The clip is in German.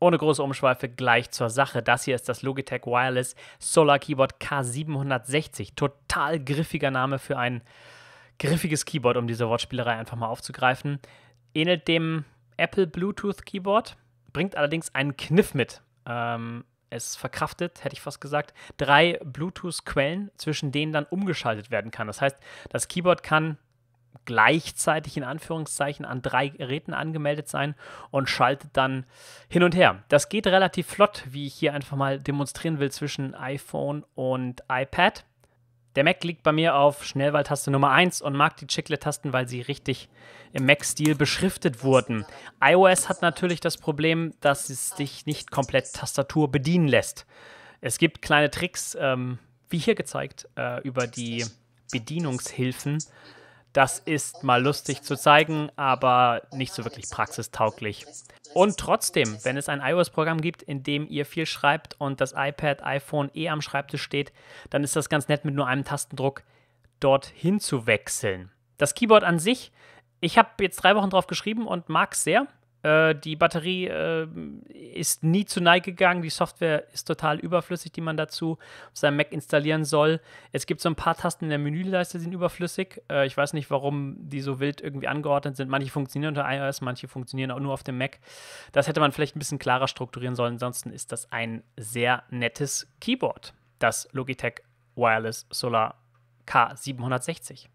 Ohne große Umschweife gleich zur Sache. Das hier ist das Logitech Wireless Solar Keyboard K760. Total griffiger Name für ein griffiges Keyboard, um diese Wortspielerei einfach mal aufzugreifen. Ähnelt dem Apple Bluetooth Keyboard, bringt allerdings einen Kniff mit. Ähm, es verkraftet, hätte ich fast gesagt, drei Bluetooth-Quellen, zwischen denen dann umgeschaltet werden kann. Das heißt, das Keyboard kann gleichzeitig in Anführungszeichen an drei Geräten angemeldet sein und schaltet dann hin und her. Das geht relativ flott, wie ich hier einfach mal demonstrieren will zwischen iPhone und iPad. Der Mac liegt bei mir auf Schnellwahltaste Nummer 1 und mag die Chiclet-Tasten, weil sie richtig im Mac-Stil beschriftet wurden. iOS hat natürlich das Problem, dass es dich nicht komplett Tastatur bedienen lässt. Es gibt kleine Tricks, ähm, wie hier gezeigt, äh, über die Bedienungshilfen, das ist mal lustig zu zeigen, aber nicht so wirklich praxistauglich. Und trotzdem, wenn es ein iOS-Programm gibt, in dem ihr viel schreibt und das iPad, iPhone eh am Schreibtisch steht, dann ist das ganz nett, mit nur einem Tastendruck dorthin zu wechseln. Das Keyboard an sich, ich habe jetzt drei Wochen drauf geschrieben und mag es sehr. Äh, die Batterie äh, ist nie zu Neige gegangen. Die Software ist total überflüssig, die man dazu auf seinem Mac installieren soll. Es gibt so ein paar Tasten in der Menüleiste, die sind überflüssig. Äh, ich weiß nicht, warum die so wild irgendwie angeordnet sind. Manche funktionieren unter iOS, manche funktionieren auch nur auf dem Mac. Das hätte man vielleicht ein bisschen klarer strukturieren sollen. Ansonsten ist das ein sehr nettes Keyboard, das Logitech Wireless Solar K760.